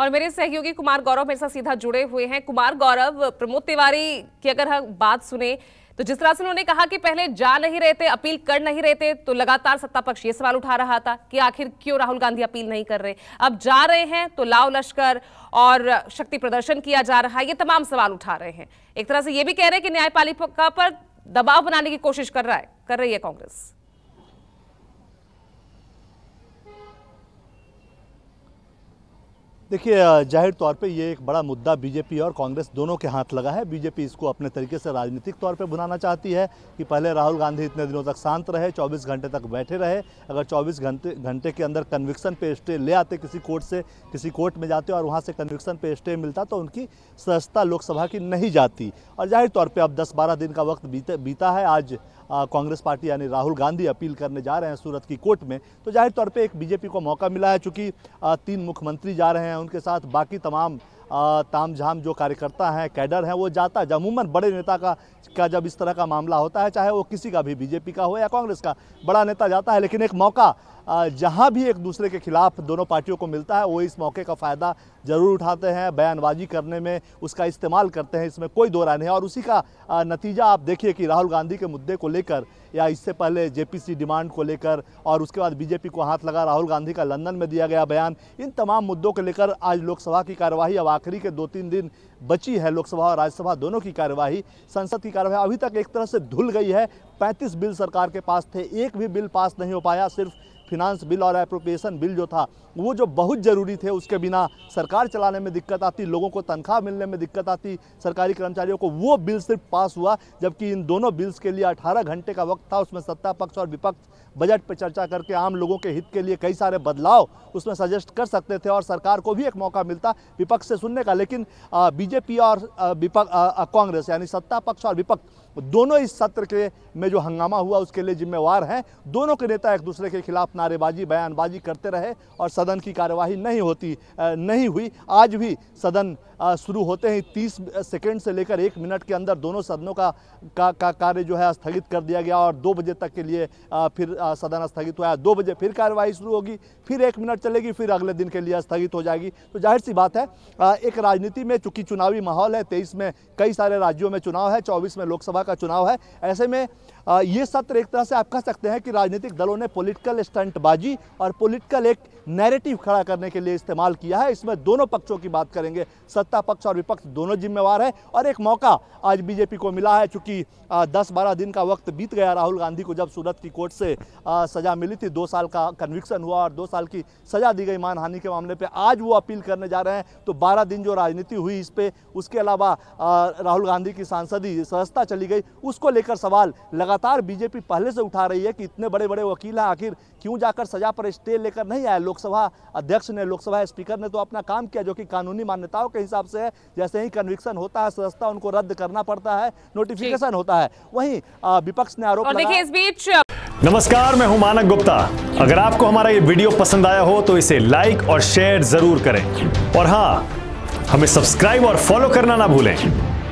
और मेरे सहयोगी कुमार गौरव मेरे साथ सीधा जुड़े हुए हैं कुमार गौरव प्रमोद तिवारी की अगर हम बात सुने तो जिस तरह से उन्होंने कहा कि पहले जा नहीं रहे थे अपील कर नहीं रहे थे तो लगातार सत्ता पक्ष ये सवाल उठा रहा था कि आखिर क्यों राहुल गांधी अपील नहीं कर रहे अब जा रहे हैं तो लाव लश्कर और शक्ति प्रदर्शन किया जा रहा है ये तमाम सवाल उठा रहे हैं एक तरह से ये भी कह रहे हैं कि न्यायपालिका पर दबाव बनाने की कोशिश कर रहा है कर रही है कांग्रेस देखिए जाहिर तौर पे ये एक बड़ा मुद्दा बीजेपी और कांग्रेस दोनों के हाथ लगा है बीजेपी इसको अपने तरीके से राजनीतिक तौर पे बुनाना चाहती है कि पहले राहुल गांधी इतने दिनों तक शांत रहे 24 घंटे तक बैठे रहे अगर 24 घंटे घंटे के अंदर कन्विक्सन पे स्टे ले आते किसी कोर्ट से किसी कोर्ट में जाते और वहाँ से कन्विक्सन पे स्टे मिलता तो उनकी सजता लोकसभा की नहीं जाती और जाहिर तौर पर अब दस बारह दिन का वक्त बीता है आज कांग्रेस पार्टी यानी राहुल गांधी अपील करने जा रहे हैं सूरत की कोर्ट में तो जाहिर तौर पर एक बीजेपी को मौका मिला है चूँकि तीन मुख्यमंत्री जा रहे हैं उनके साथ बाकी तमाम ताम जो कार्यकर्ता हैं कैडर हैं वो जाता है अमूमन बड़े नेता का का जब इस तरह का मामला होता है चाहे वो किसी का भी बीजेपी का हो या कांग्रेस का बड़ा नेता जाता है लेकिन एक मौका जहां भी एक दूसरे के खिलाफ दोनों पार्टियों को मिलता है वो इस मौके का फ़ायदा ज़रूर उठाते हैं बयानबाजी करने में उसका इस्तेमाल करते हैं इसमें कोई दो राय नहीं और उसी का नतीजा आप देखिए कि राहुल गांधी के मुद्दे को लेकर या इससे पहले जे डिमांड को लेकर और उसके बाद बीजेपी को हाथ लगा राहुल गांधी का लंदन में दिया गया बयान इन तमाम मुद्दों को लेकर आज लोकसभा की कार्यवाही अब आखिरी के दो तीन दिन बची है लोकसभा और राज्यसभा दोनों की कार्यवाही संसद की कार्यवाही अभी तक एक तरह से धुल गई है पैंतीस बिल सरकार के पास थे एक भी बिल पास नहीं हो पाया सिर्फ फिनांस बिल और एप्रोप्रिएशन बिल जो था वो जो बहुत ज़रूरी थे उसके बिना सरकार चलाने में दिक्कत आती लोगों को तनख्वाह मिलने में दिक्कत आती सरकारी कर्मचारियों को वो बिल सिर्फ पास हुआ जबकि इन दोनों बिल्स के लिए अठारह घंटे का वक्त था उसमें सत्ता पक्ष और विपक्ष बजट पर चर्चा करके आम लोगों के हित के लिए कई सारे बदलाव उसमें सजेस्ट कर सकते थे और सरकार को भी एक मौका मिलता विपक्ष से सुनने का लेकिन बीजेपी और विपक्ष कांग्रेस यानी सत्ता पक्ष और विपक्ष दोनों इस सत्र के में जो हंगामा हुआ उसके लिए जिम्मेवार हैं दोनों के नेता एक दूसरे के खिलाफ नारेबाजी बयानबाजी करते रहे और सदन की कार्यवाही नहीं होती नहीं हुई आज भी सदन शुरू होते ही तीस सेकेंड से लेकर एक मिनट के अंदर दोनों सदनों का का, का कार्य जो है स्थगित कर दिया गया और दो बजे तक के लिए फिर सदन स्थगित हुआ दो बजे फिर कार्यवाही शुरू होगी फिर एक मिनट चलेगी फिर अगले दिन के लिए स्थगित हो जाएगी तो जाहिर सी बात है एक राजनीति में चूंकि चुनावी माहौल है तेईस में कई सारे राज्यों में चुनाव है चौबीस में लोकसभा का चुनाव है ऐसे में ये सत्र एक तरह से आप कह सकते हैं कि राजनीतिक दलों ने पॉलिटिकल स्टंटबाजी और पॉलिटिकल एक नैरेटिव खड़ा करने के लिए इस्तेमाल किया है इसमें दोनों पक्षों की बात करेंगे सत्ता पक्ष और विपक्ष दोनों जिम्मेवार है और एक मौका आज बीजेपी को मिला है चूंकि दस बारह दिन का वक्त बीत गया राहुल गांधी को जब सूरत की कोर्ट से आ, सज़ा मिली थी दो साल का कन्विक्शन हुआ और दो साल की सज़ा दी गई मानहानि के मामले पर आज वो अपील करने जा रहे हैं तो बारह दिन जो राजनीति हुई इस पर उसके अलावा राहुल गांधी की सांसदी सहजता चली गई उसको लेकर सवाल लगा लगातार बीजेपी पहले से उठा रही है कि इतने बड़े बड़े वकील हैं आखिर क्यों जाकर सजा पर स्टे लेकर नहीं आए लोकसभा अध्यक्ष ने लोकसभा स्पीकर ने तो अपना काम किया जो कि कानूनी मान्यताओं के हिसाब से है जैसे ही कन्विक्शन होता है सदस्यता उनको रद्द करना पड़ता है नोटिफिकेशन होता है वहीं विपक्ष ने आरोप देखिए इस बीच नमस्कार मैं हूं मानक गुप्ता अगर आपको हमारा ये वीडियो पसंद आया हो तो इसे लाइक और शेयर जरूर करें और हाँ हमें सब्सक्राइब और फॉलो करना ना भूलें